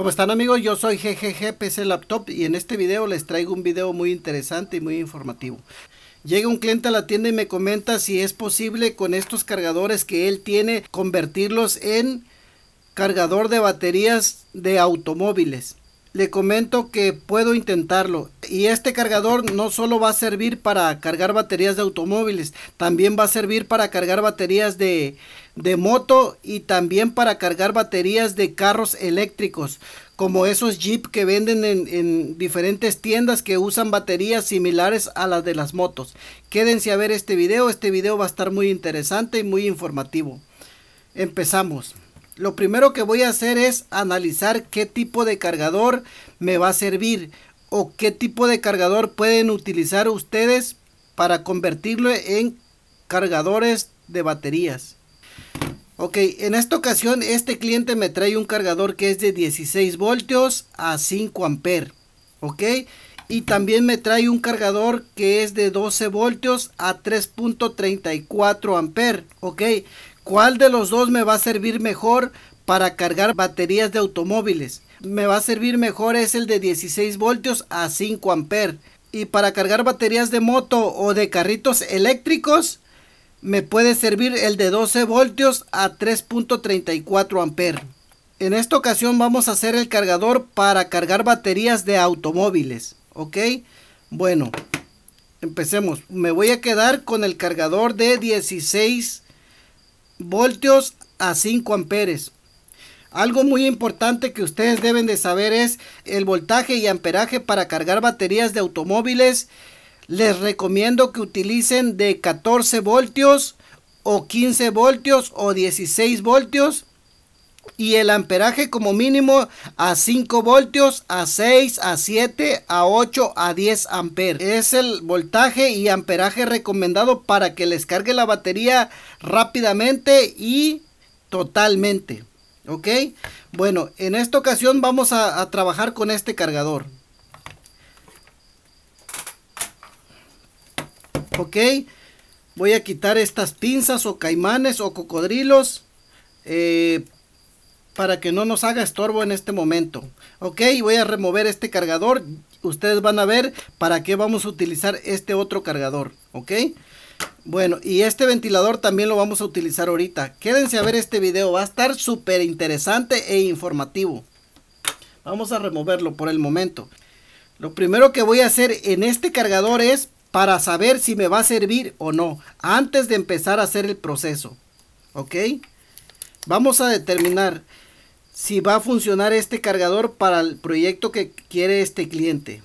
¿Cómo están amigos? Yo soy GGG PC Laptop y en este video les traigo un video muy interesante y muy informativo. Llega un cliente a la tienda y me comenta si es posible con estos cargadores que él tiene convertirlos en cargador de baterías de automóviles le comento que puedo intentarlo. Y este cargador no solo va a servir para cargar baterías de automóviles, también va a servir para cargar baterías de, moto y también para cargar baterías de carros eléctricos, como esos Jeep que venden en, en diferentes tiendas que usan baterías similares a las de las motos. Quédense a ver este video, este video va a estar muy interesante y muy informativo. Empezamos. Lo primero que voy a hacer es analizar qué tipo de cargador me va a servir o qué tipo de cargador pueden utilizar ustedes para convertirlo en cargadores de baterías. Ok, en esta ocasión este cliente me trae un cargador que es de 16 voltios a 5 amperes. Ok, y también me trae un cargador que es de 12 voltios a 3.34 amperes. Ok, ¿Cuál de los dos me va a servir mejor para cargar baterías de automóviles? Me va a servir mejor es el de 16 voltios a 5 amperes. Y para cargar baterías de moto o de carritos eléctricos, me puede servir el de 12 voltios a 3.34 amperes. En esta ocasión vamos a hacer el cargador para cargar baterías de automóviles. ¿Ok? Bueno, empecemos. Me voy a quedar con el cargador de 16 voltios a 5 amperes. Algo muy importante que ustedes deben de saber es el voltaje y amperaje para cargar baterías de automóviles. Les recomiendo que utilicen de 14 voltios o 15 voltios o 16 voltios y el amperaje como mínimo a 5 voltios, a 6, a 7, a 8, a 10 amperes. Es el voltaje y amperaje recomendado para que les cargue la batería rápidamente y totalmente. ¿Ok? Bueno, en esta ocasión vamos a, trabajar con este cargador. ok voy a quitar estas pinzas o caimanes o cocodrilos eh, para que no nos haga estorbo en este momento. Ok, voy a remover este cargador. Ustedes van a ver para qué vamos a utilizar este otro cargador. Ok, bueno, y este ventilador también lo vamos a utilizar ahorita. Quédense a ver este video, va a estar súper interesante e informativo. Vamos a removerlo por el momento. Lo primero que voy a hacer en este cargador es para saber si me va a servir o no antes de empezar a hacer el proceso. ¿Ok? Vamos a determinar si va a funcionar este cargador para el proyecto que quiere este cliente.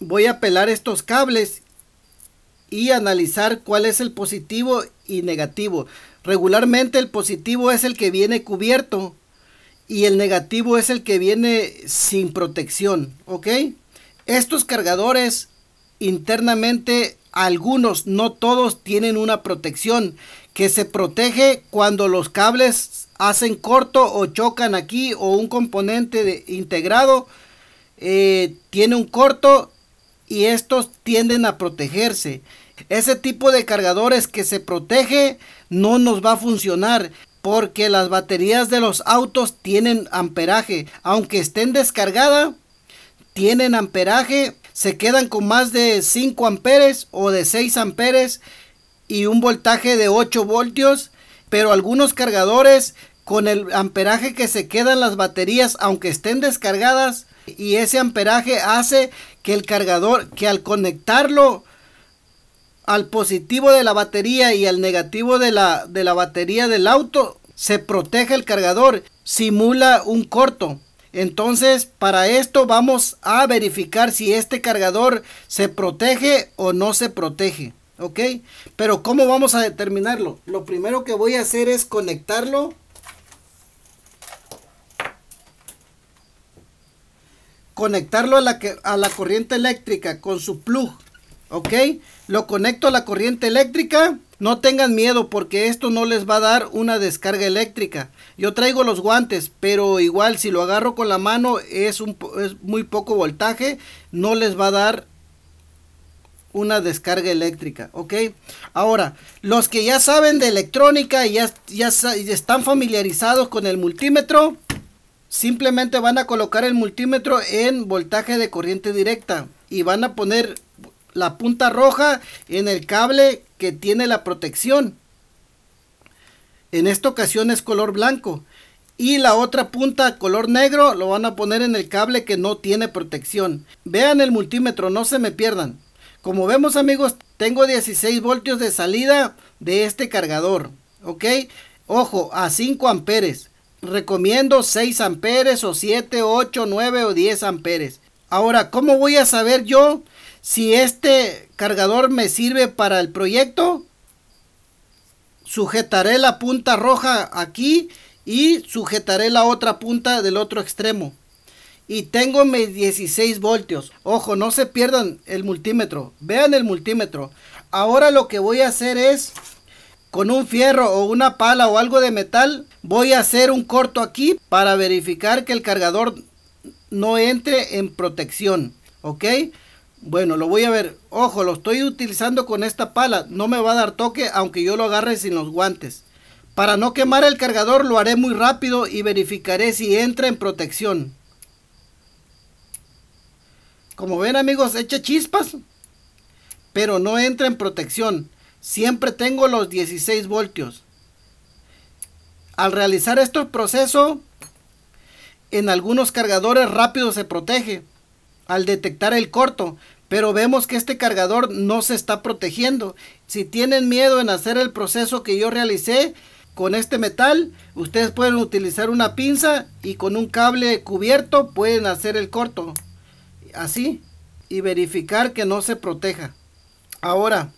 Voy a pelar estos cables y analizar cuál es el positivo y negativo. Regularmente el positivo es el que viene cubierto y el negativo es el que viene sin protección, ¿ok? Estos cargadores internamente algunos, no todos, tienen una protección que se protege cuando los cables hacen corto o chocan aquí o un componente integrado eh, tiene un corto y estos tienden a protegerse. Ese tipo de cargadores que se protege no nos va a funcionar porque las baterías de los autos tienen amperaje. Aunque estén descargadas, tienen amperaje se quedan con más de 5 amperes o de 6 amperes y un voltaje de 8 voltios, pero algunos cargadores con el amperaje que se quedan las baterías aunque estén descargadas y ese amperaje hace que el cargador que al conectarlo al positivo de la batería y al negativo de la, de la batería del auto se protege el cargador simula un corto entonces, para esto vamos a verificar si este cargador se protege o no se protege. ¿Ok? Pero ¿cómo vamos a determinarlo? Lo primero que voy a hacer es conectarlo. Conectarlo a la, a la corriente eléctrica con su plug. ¿Ok? Lo conecto a la corriente eléctrica. No tengan miedo porque esto no les va a dar una descarga eléctrica. Yo traigo los guantes, pero igual si lo agarro con la mano es, un, muy poco voltaje, no les va a dar una descarga eléctrica, ¿ok? Ahora, los que ya saben de electrónica y ya, están familiarizados con el multímetro, simplemente van a colocar el multímetro en voltaje de corriente directa y van a poner la punta roja en el cable que tiene la protección. En esta ocasión es color blanco. Y la otra punta color negro lo van a poner en el cable que no tiene protección. Vean el multímetro, no se me pierdan. Como vemos amigos, tengo 16 voltios de salida de este cargador. Ok, ojo, a 5 amperes. Recomiendo 6 amperes o 7, 8, 9 o 10 amperes. Ahora, ¿cómo voy a saber yo si este cargador me sirve para el proyecto, sujetaré la punta roja aquí y sujetaré la otra punta del otro extremo. Y tengo mis 16 voltios. Ojo, no se pierdan el multímetro. Vean el multímetro. Ahora lo que voy a hacer es, con un fierro o una pala o algo de metal, voy a hacer un corto aquí para verificar que el cargador no entre en protección. ¿Ok? Bueno, lo voy a ver. Ojo, lo estoy utilizando con esta pala. No me va a dar toque aunque yo lo agarre sin los guantes. Para no quemar el cargador lo haré muy rápido y verificaré si entra en protección. Como ven amigos, echa chispas. Pero no entra en protección. Siempre tengo los 16 voltios. Al realizar estos procesos en algunos cargadores rápido se protege al detectar el corto, pero vemos que este cargador no se está protegiendo. Si tienen miedo en hacer el proceso que yo realicé con este metal, ustedes pueden utilizar una pinza y con un cable cubierto pueden hacer el corto. Así. Y verificar que no se proteja. Ahora,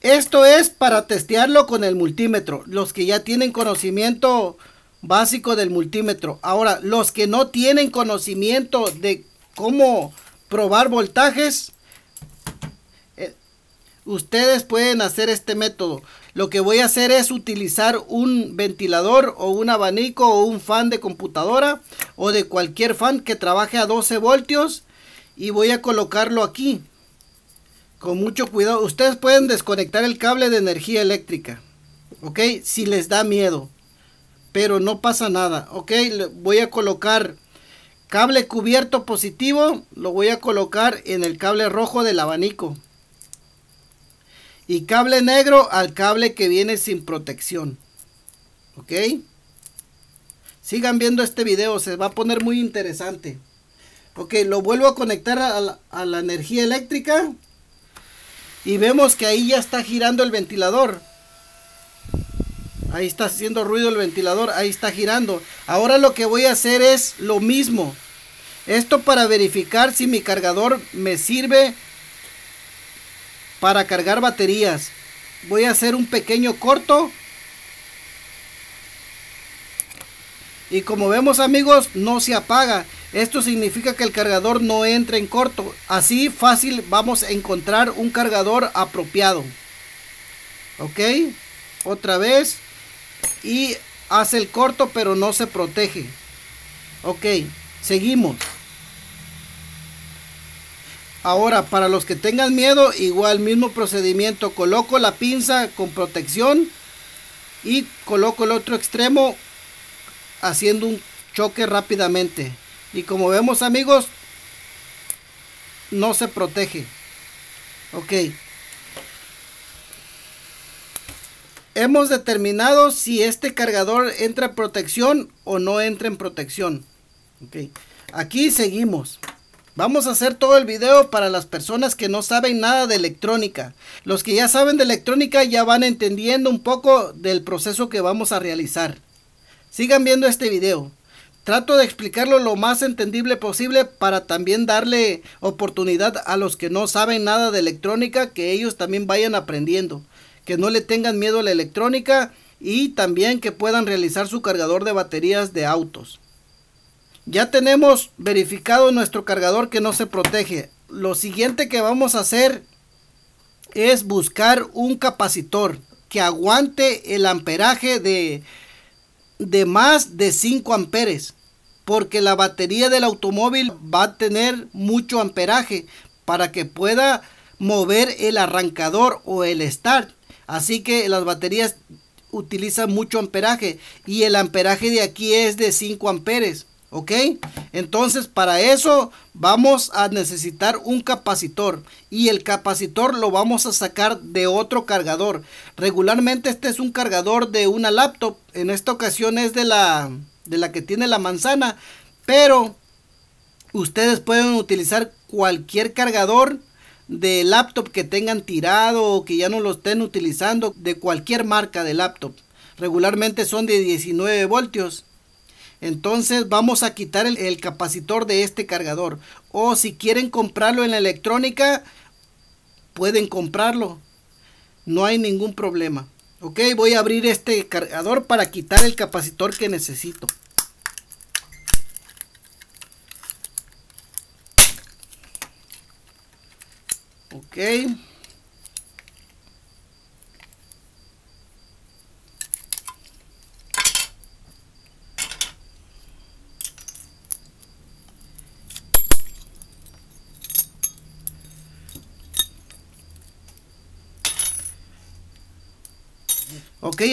esto es para testearlo con el multímetro. Los que ya tienen conocimiento básico del multímetro. Ahora, los que no tienen conocimiento de cómo probar voltajes, eh, ustedes pueden hacer este método. Lo que voy a hacer es utilizar un ventilador o un abanico o un fan de computadora o de cualquier fan que trabaje a 12 voltios y voy a colocarlo aquí. Con mucho cuidado. Ustedes pueden desconectar el cable de energía eléctrica. ¿Ok? Si les da miedo pero no pasa nada. Ok, voy a colocar cable cubierto positivo, lo voy a colocar en el cable rojo del abanico. Y cable negro al cable que viene sin protección. Ok. Sigan viendo este video, se va a poner muy interesante. Ok, lo vuelvo a conectar a la energía eléctrica. Y vemos que ahí ya está girando el ventilador. Ahí está haciendo ruido el ventilador, ahí está girando. Ahora lo que voy a hacer es lo mismo. Esto para verificar si mi cargador me sirve para cargar baterías. Voy a hacer un pequeño corto. Y como vemos amigos, no se apaga. Esto significa que el cargador no entra en corto. Así fácil vamos a encontrar un cargador apropiado. Ok. Otra vez y hace el corto pero no se protege. Ok, seguimos. Ahora, para los que tengan miedo, igual mismo procedimiento. Coloco la pinza con protección y coloco el otro extremo haciendo un choque rápidamente. Y como vemos amigos, no se protege. Ok. Hemos determinado si este cargador entra en protección o no entra en protección. Aquí seguimos. Vamos a hacer todo el video para las personas que no saben nada de electrónica. Los que ya saben de electrónica ya van entendiendo un poco del proceso que vamos a realizar. Sigan viendo este video. Trato de explicarlo lo más entendible posible para también darle oportunidad a los que no saben nada de electrónica que ellos también vayan aprendiendo que no le tengan miedo a la electrónica y también que puedan realizar su cargador de baterías de autos. Ya tenemos verificado nuestro cargador que no se protege. Lo siguiente que vamos a hacer es buscar un capacitor que aguante el amperaje de, de más de 5 amperes. Porque la batería del automóvil va a tener mucho amperaje para que pueda mover el arrancador o el start Así que las baterías utilizan mucho amperaje y el amperaje de aquí es de 5 amperes. ¿Ok? Entonces para eso vamos a necesitar un capacitor y el capacitor lo vamos a sacar de otro cargador. Regularmente este es un cargador de una laptop. En esta ocasión es de la, de la que tiene la manzana. Pero ustedes pueden utilizar cualquier cargador de laptop que tengan tirado o que ya no lo estén utilizando, de cualquier marca de laptop. Regularmente son de 19 voltios. Entonces vamos a quitar el, capacitor de este cargador. O si quieren comprarlo en la electrónica, pueden comprarlo. No hay ningún problema. Ok, voy a abrir este cargador para quitar el capacitor que necesito. Ok.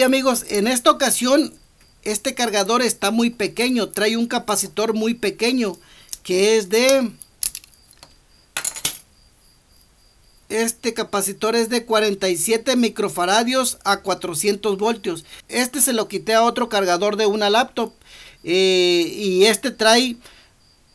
amigos, en esta ocasión este cargador está muy pequeño, trae un capacitor muy pequeño que es de Este capacitor es de 47 microfaradios a 400 voltios. Este se lo quité a otro cargador de una laptop. Eh, y este trae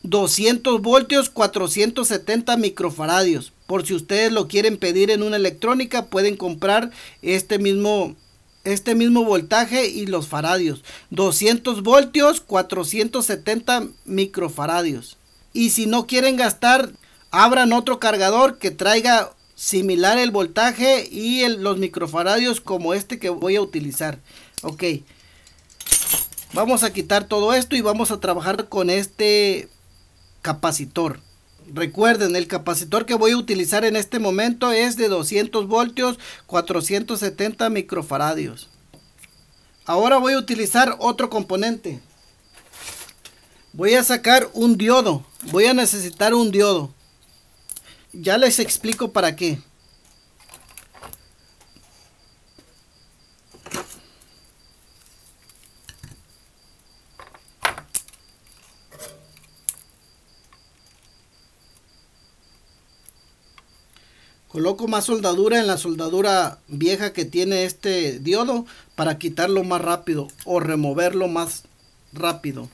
200 voltios, 470 microfaradios. Por si ustedes lo quieren pedir en una electrónica, pueden comprar este mismo, este mismo voltaje y los faradios. 200 voltios, 470 microfaradios. Y si no quieren gastar, abran otro cargador que traiga similar el voltaje y los microfaradios como este que voy a utilizar. Ok. Vamos a quitar todo esto y vamos a trabajar con este capacitor. Recuerden, el capacitor que voy a utilizar en este momento es de 200 voltios, 470 microfaradios. Ahora voy a utilizar otro componente. Voy a sacar un diodo. Voy a necesitar un diodo. Ya les explico para qué. Coloco más soldadura en la soldadura vieja que tiene este diodo para quitarlo más rápido o removerlo más rápido.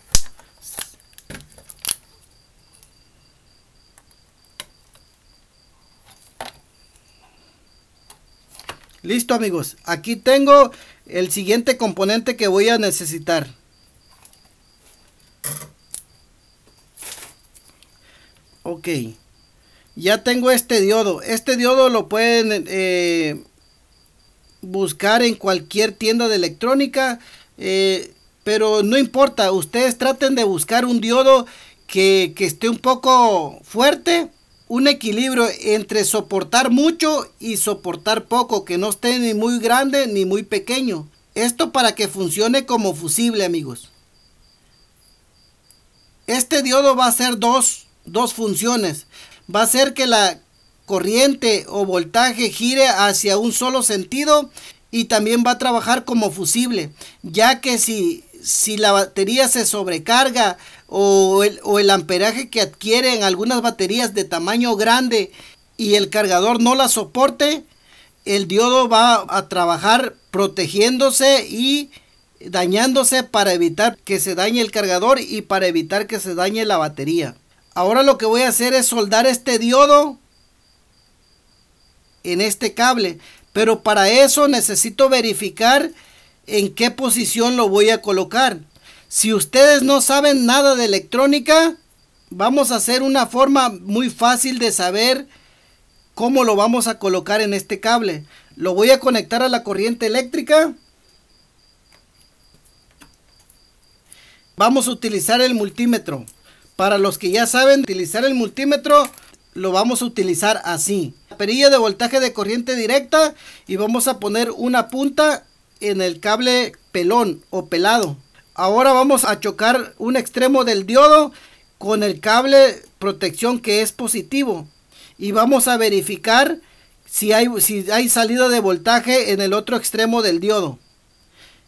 Listo amigos, aquí tengo el siguiente componente que voy a necesitar. Ok, ya tengo este diodo. Este diodo lo pueden eh, buscar en cualquier tienda de electrónica. Eh, pero no importa, ustedes traten de buscar un diodo que, que esté un poco fuerte un equilibrio entre soportar mucho y soportar poco, que no esté ni muy grande ni muy pequeño. Esto para que funcione como fusible, amigos. Este diodo va a hacer dos, dos funciones. Va a hacer que la corriente o voltaje gire hacia un solo sentido y también va a trabajar como fusible, ya que si si la batería se sobrecarga o el, amperaje que adquieren algunas baterías de tamaño grande y el cargador no la soporte, el diodo va a trabajar protegiéndose y dañándose para evitar que se dañe el cargador y para evitar que se dañe la batería. Ahora lo que voy a hacer es soldar este diodo en este cable, pero para eso necesito verificar en qué posición lo voy a colocar. Si ustedes no saben nada de electrónica, vamos a hacer una forma muy fácil de saber cómo lo vamos a colocar en este cable. Lo voy a conectar a la corriente eléctrica. Vamos a utilizar el multímetro. Para los que ya saben utilizar el multímetro, lo vamos a utilizar así. perilla de voltaje de corriente directa y vamos a poner una punta en el cable pelón o pelado. Ahora vamos a chocar un extremo del diodo con el cable protección que es positivo. Y vamos a verificar si hay, si hay salida de voltaje en el otro extremo del diodo.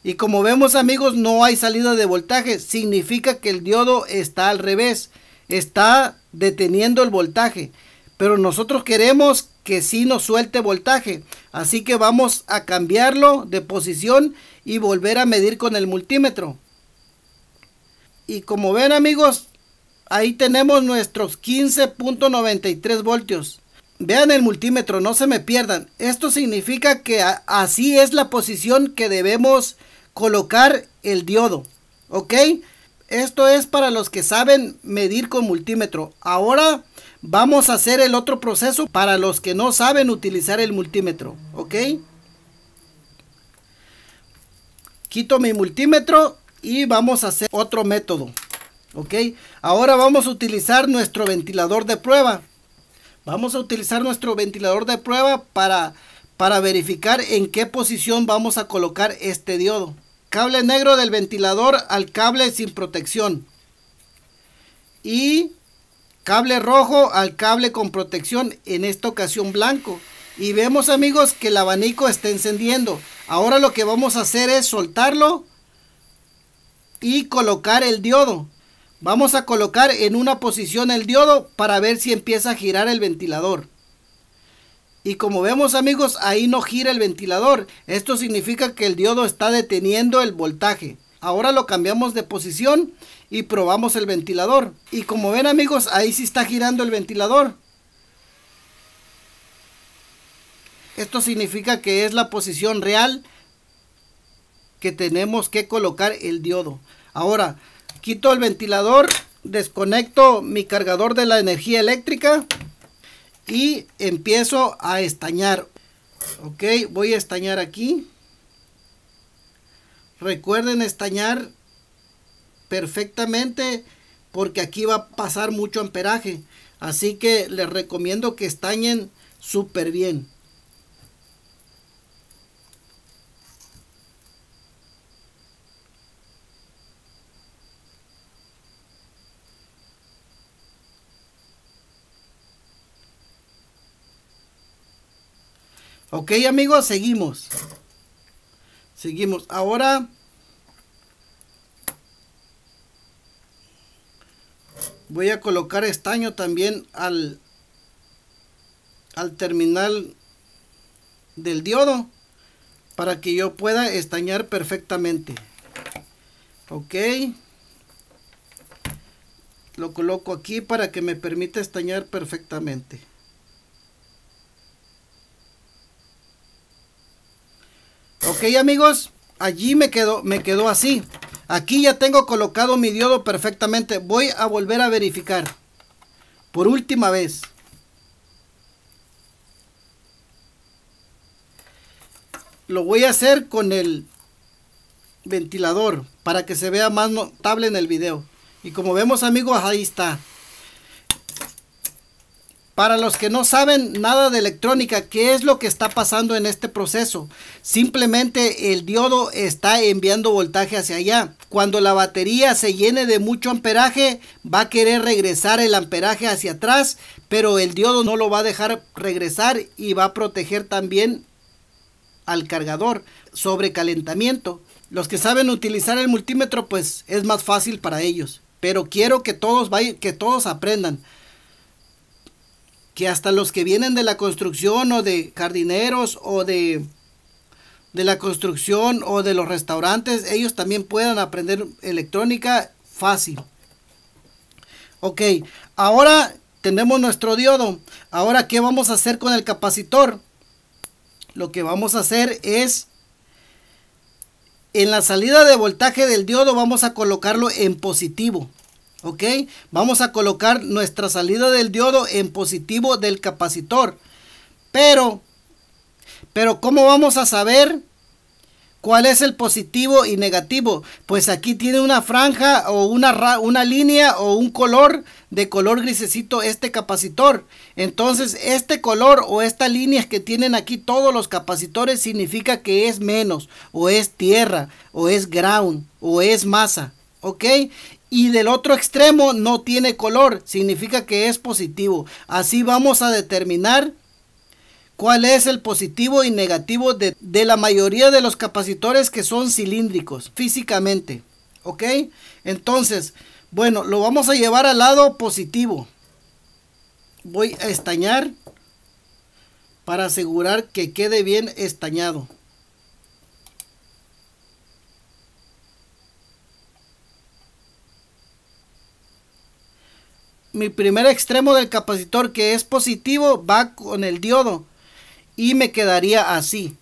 Y como vemos amigos, no hay salida de voltaje. Significa que el diodo está al revés. Está deteniendo el voltaje. Pero nosotros queremos que sí nos suelte voltaje. Así que vamos a cambiarlo de posición y volver a medir con el multímetro. Y como ven amigos, ahí tenemos nuestros 15.93 voltios. Vean el multímetro, no se me pierdan. Esto significa que así es la posición que debemos colocar el diodo. ¿Ok? Esto es para los que saben medir con multímetro. Ahora vamos a hacer el otro proceso para los que no saben utilizar el multímetro. ¿Ok? Quito mi multímetro y vamos a hacer otro método. ¿Ok? Ahora vamos a utilizar nuestro ventilador de prueba. Vamos a utilizar nuestro ventilador de prueba para, para verificar en qué posición vamos a colocar este diodo. Cable negro del ventilador al cable sin protección. Y cable rojo al cable con protección, en esta ocasión blanco. Y vemos amigos que el abanico está encendiendo. Ahora lo que vamos a hacer es soltarlo y colocar el diodo. Vamos a colocar en una posición el diodo para ver si empieza a girar el ventilador. Y como vemos amigos, ahí no gira el ventilador. Esto significa que el diodo está deteniendo el voltaje. Ahora lo cambiamos de posición y probamos el ventilador. Y como ven amigos, ahí sí está girando el ventilador. Esto significa que es la posición real que tenemos que colocar el diodo. Ahora, quito el ventilador, desconecto mi cargador de la energía eléctrica y empiezo a estañar ok voy a estañar aquí recuerden estañar perfectamente porque aquí va a pasar mucho amperaje así que les recomiendo que estañen súper bien Ok, amigos, seguimos. Seguimos. Ahora... Voy a colocar estaño también al, al terminal del diodo para que yo pueda estañar perfectamente. Ok. Lo coloco aquí para que me permita estañar perfectamente. Ok amigos, allí me quedó, me quedó así. Aquí ya tengo colocado mi diodo perfectamente. Voy a volver a verificar. Por última vez. Lo voy a hacer con el ventilador para que se vea más notable en el video. Y como vemos amigos, ahí está. Para los que no saben nada de electrónica, ¿qué es lo que está pasando en este proceso? Simplemente el diodo está enviando voltaje hacia allá. Cuando la batería se llene de mucho amperaje, va a querer regresar el amperaje hacia atrás, pero el diodo no lo va a dejar regresar y va a proteger también al cargador sobre calentamiento. Los que saben utilizar el multímetro, pues es más fácil para ellos. Pero quiero que todos, que todos aprendan que hasta los que vienen de la construcción o de jardineros o de, de la construcción o de los restaurantes, ellos también puedan aprender electrónica fácil. Ok, ahora tenemos nuestro diodo. Ahora, ¿qué vamos a hacer con el capacitor? Lo que vamos a hacer es, en la salida de voltaje del diodo vamos a colocarlo en positivo. ¿ok? Vamos a colocar nuestra salida del diodo en positivo del capacitor. Pero, pero ¿cómo vamos a saber cuál es el positivo y negativo? Pues aquí tiene una franja o una, una línea o un color de color grisecito este capacitor. Entonces, este color o estas líneas que tienen aquí todos los capacitores significa que es menos o es tierra o es ground o es masa. ¿ok? y del otro extremo no tiene color, significa que es positivo. Así vamos a determinar cuál es el positivo y negativo de, la mayoría de los capacitores que son cilíndricos físicamente. ¿Ok? Entonces, bueno, lo vamos a llevar al lado positivo. Voy a estañar para asegurar que quede bien estañado. mi primer extremo del capacitor que es positivo va con el diodo y me quedaría así.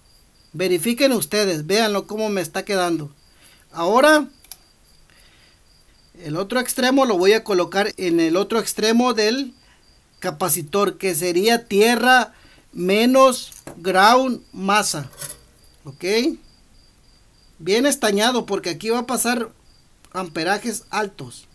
Verifiquen ustedes, véanlo cómo me está quedando. Ahora el otro extremo lo voy a colocar en el otro extremo del capacitor que sería tierra menos ground masa. ¿Ok? Bien estañado porque aquí va a pasar amperajes altos.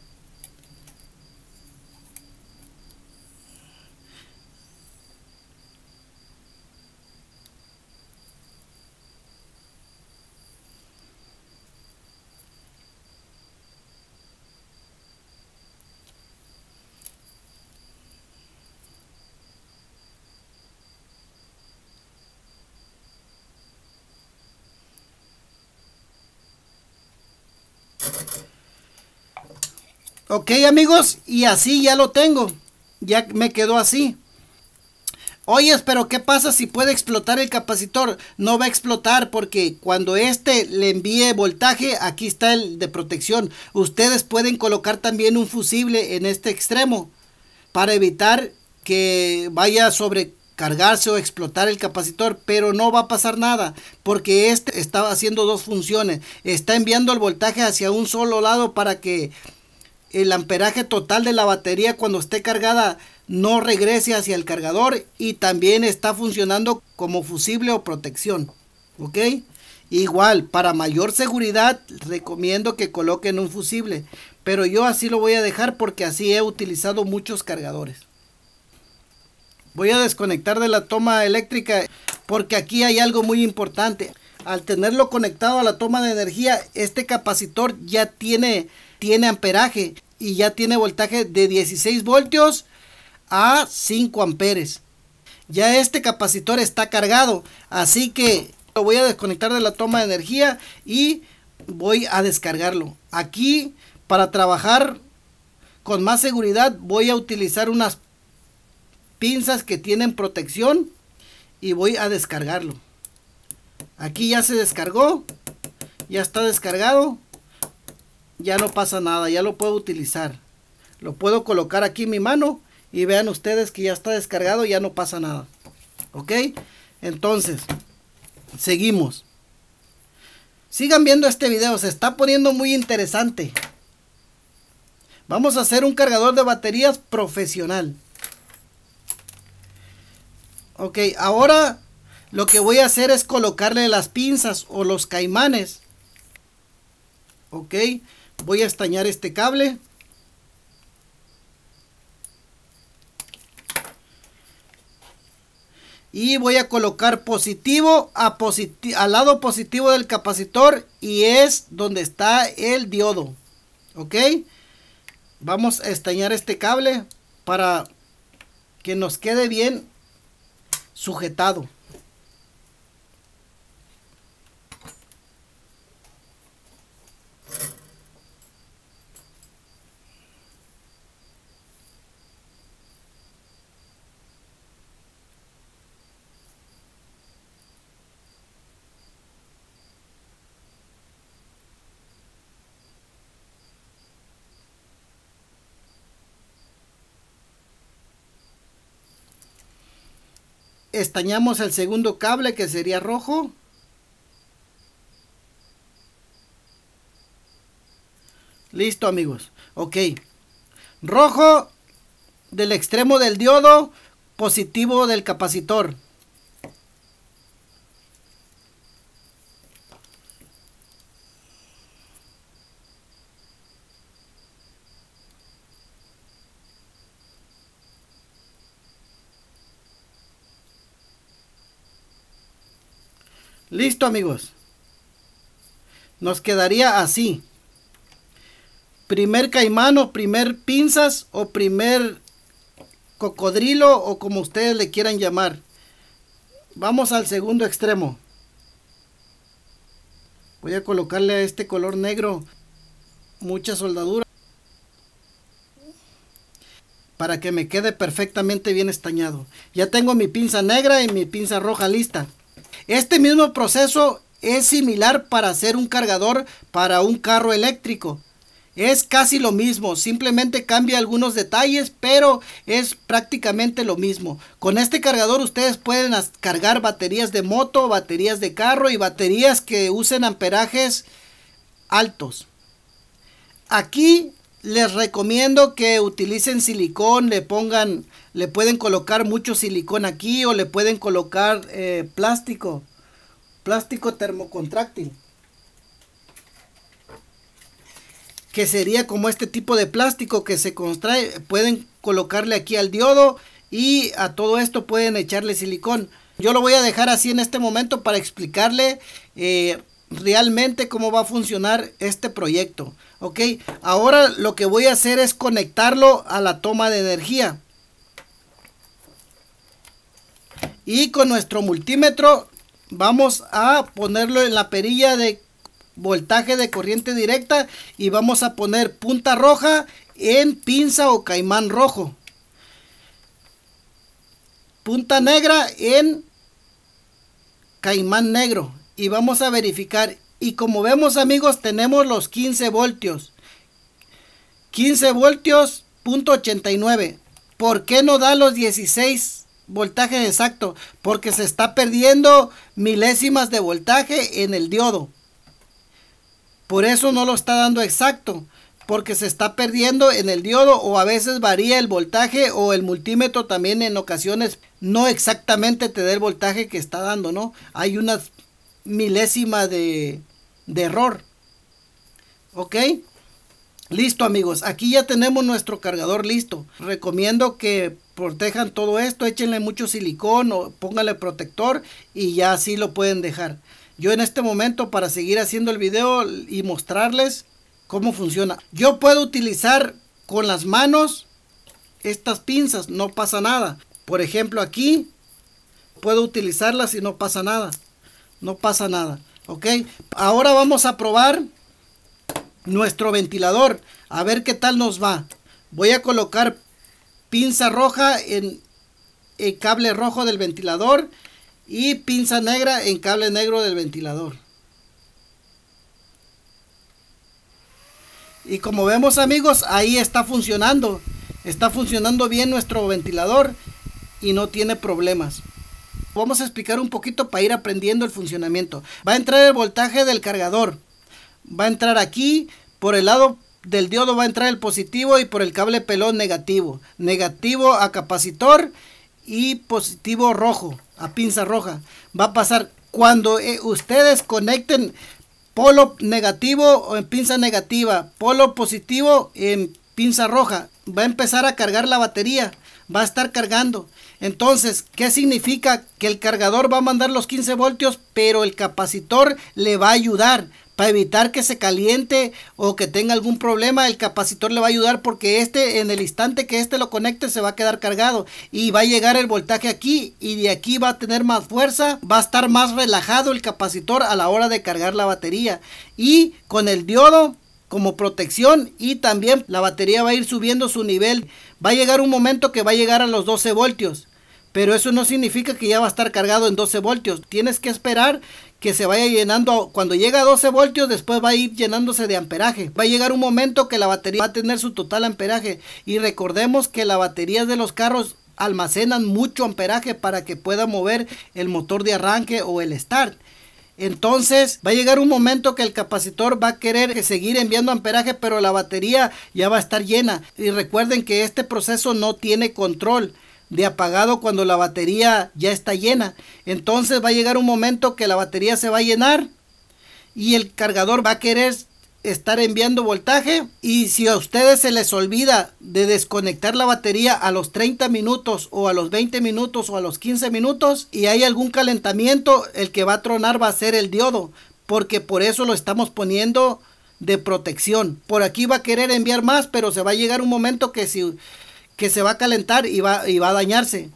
Ok amigos, y así ya lo tengo. Ya me quedó así. Oye, pero ¿qué pasa si puede explotar el capacitor? No va a explotar porque cuando este le envíe voltaje, aquí está el de protección. Ustedes pueden colocar también un fusible en este extremo para evitar que vaya a sobrecargarse o explotar el capacitor, pero no va a pasar nada porque este está haciendo dos funciones. Está enviando el voltaje hacia un solo lado para que el amperaje total de la batería cuando esté cargada no regrese hacia el cargador y también está funcionando como fusible o protección. ¿Ok? Igual, para mayor seguridad recomiendo que coloquen un fusible, pero yo así lo voy a dejar porque así he utilizado muchos cargadores. Voy a desconectar de la toma eléctrica porque aquí hay algo muy importante. Al tenerlo conectado a la toma de energía, este capacitor ya tiene tiene amperaje y ya tiene voltaje de 16 voltios a 5 amperes. Ya este capacitor está cargado, así que lo voy a desconectar de la toma de energía y voy a descargarlo. Aquí para trabajar con más seguridad voy a utilizar unas pinzas que tienen protección y voy a descargarlo. Aquí ya se descargó, ya está descargado ya no pasa nada, ya lo puedo utilizar. Lo puedo colocar aquí en mi mano y vean ustedes que ya está descargado, ya no pasa nada. ¿Ok? Entonces, seguimos. Sigan viendo este video, se está poniendo muy interesante. Vamos a hacer un cargador de baterías profesional. Ok, ahora lo que voy a hacer es colocarle las pinzas o los caimanes. Ok, Voy a estañar este cable. Y voy a colocar positivo a al lado positivo del capacitor y es donde está el diodo. ¿Ok? Vamos a estañar este cable para que nos quede bien sujetado. estañamos el segundo cable que sería rojo. Listo amigos. Ok. Rojo del extremo del diodo, positivo del capacitor. Listo amigos. Nos quedaría así. Primer caimán o primer pinzas o primer cocodrilo o como ustedes le quieran llamar. Vamos al segundo extremo. Voy a colocarle a este color negro mucha soldadura para que me quede perfectamente bien estañado. Ya tengo mi pinza negra y mi pinza roja lista. Este mismo proceso es similar para hacer un cargador para un carro eléctrico. Es casi lo mismo, simplemente cambia algunos detalles, pero es prácticamente lo mismo. Con este cargador ustedes pueden cargar baterías de moto, baterías de carro y baterías que usen amperajes altos. Aquí les recomiendo que utilicen silicón, le pongan, le pueden colocar mucho silicón aquí o le pueden colocar eh, plástico, plástico termocontráctil. Que sería como este tipo de plástico que se contrae, pueden colocarle aquí al diodo y a todo esto pueden echarle silicón. Yo lo voy a dejar así en este momento para explicarle eh, realmente cómo va a funcionar este proyecto. Ok, ahora lo que voy a hacer es conectarlo a la toma de energía. Y con nuestro multímetro vamos a ponerlo en la perilla de voltaje de corriente directa y vamos a poner punta roja en pinza o caimán rojo. Punta negra en caimán negro y vamos a verificar y como vemos amigos, tenemos los 15 voltios. 15 voltios, punto 89. ¿Por qué no da los 16 voltajes exacto? Porque se está perdiendo milésimas de voltaje en el diodo. Por eso no lo está dando exacto. Porque se está perdiendo en el diodo o a veces varía el voltaje o el multímetro también en ocasiones no exactamente te da el voltaje que está dando, ¿no? Hay unas milésimas de, de error. ¿Ok? Listo amigos, aquí ya tenemos nuestro cargador listo. Recomiendo que protejan todo esto, échenle mucho silicón o pónganle protector y ya así lo pueden dejar. Yo en este momento para seguir haciendo el video y mostrarles cómo funciona. Yo puedo utilizar con las manos estas pinzas, no pasa nada. Por ejemplo aquí puedo utilizarlas y no pasa nada. No pasa nada. Ok, ahora vamos a probar nuestro ventilador. A ver qué tal nos va. Voy a colocar pinza roja en el cable rojo del ventilador y pinza negra en cable negro del ventilador. Y como vemos amigos, ahí está funcionando. Está funcionando bien nuestro ventilador y no tiene problemas. Vamos a explicar un poquito para ir aprendiendo el funcionamiento. Va a entrar el voltaje del cargador. Va a entrar aquí, por el lado del diodo va a entrar el positivo y por el cable pelón negativo. Negativo a capacitor y positivo rojo, a pinza roja. Va a pasar cuando eh, ustedes conecten polo negativo o en pinza negativa, polo positivo en pinza roja. Va a empezar a cargar la batería va a estar cargando. Entonces, ¿qué significa? Que el cargador va a mandar los 15 voltios, pero el capacitor le va a ayudar para evitar que se caliente o que tenga algún problema, el capacitor le va a ayudar porque este en el instante que este lo conecte se va a quedar cargado y va a llegar el voltaje aquí y de aquí va a tener más fuerza, va a estar más relajado el capacitor a la hora de cargar la batería y con el diodo como protección y también la batería va a ir subiendo su nivel Va a llegar un momento que va a llegar a los 12 voltios. Pero eso no significa que ya va a estar cargado en 12 voltios. Tienes que esperar que se vaya llenando. Cuando llega a 12 voltios, después va a ir llenándose de amperaje. Va a llegar un momento que la batería va a tener su total amperaje. Y recordemos que las baterías de los carros almacenan mucho amperaje para que pueda mover el motor de arranque o el start. Entonces va a llegar un momento que el capacitor va a querer seguir enviando amperaje, pero la batería ya va a estar llena. Y recuerden que este proceso no tiene control de apagado cuando la batería ya está llena. Entonces va a llegar un momento que la batería se va a llenar y el cargador va a querer estar enviando voltaje y si a ustedes se les olvida de desconectar la batería a los 30 minutos o a los 20 minutos o a los 15 minutos y hay algún calentamiento el que va a tronar va a ser el diodo porque por eso lo estamos poniendo de protección por aquí va a querer enviar más pero se va a llegar un momento que, si, que se va a calentar y va, y va a dañarse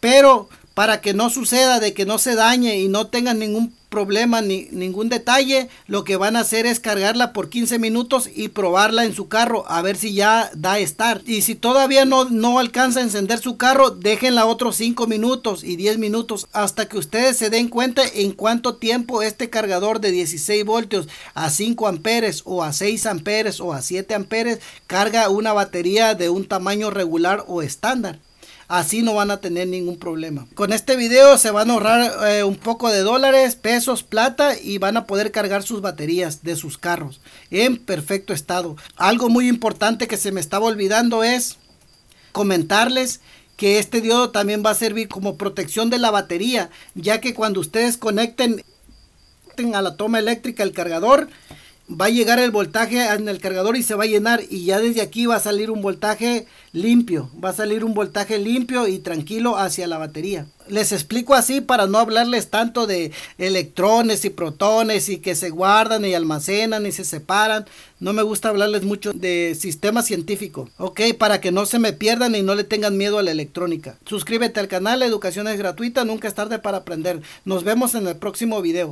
pero para que no suceda de que no se dañe y no tengan ningún problema ni ningún detalle, lo que van a hacer es cargarla por 15 minutos y probarla en su carro a ver si ya da estar. Y si todavía no, no alcanza a encender su carro, déjenla otros 5 minutos y 10 minutos hasta que ustedes se den cuenta en cuánto tiempo este cargador de 16 voltios a 5 amperes o a 6 amperes o a 7 amperes carga una batería de un tamaño regular o estándar. Así no van a tener ningún problema. Con este video se van a ahorrar eh, un poco de dólares, pesos, plata y van a poder cargar sus baterías de sus carros en perfecto estado. Algo muy importante que se me estaba olvidando es comentarles que este diodo también va a servir como protección de la batería, ya que cuando ustedes conecten a la toma eléctrica el cargador, va a llegar el voltaje en el cargador y se va a llenar y ya desde aquí va a salir un voltaje limpio, va a salir un voltaje limpio y tranquilo hacia la batería. Les explico así para no hablarles tanto de electrones y protones y que se guardan y almacenan y se separan. No me gusta hablarles mucho de sistema científico, ok, para que no se me pierdan y no le tengan miedo a la electrónica. Suscríbete al canal, la educación es gratuita, nunca es tarde para aprender. Nos vemos en el próximo video.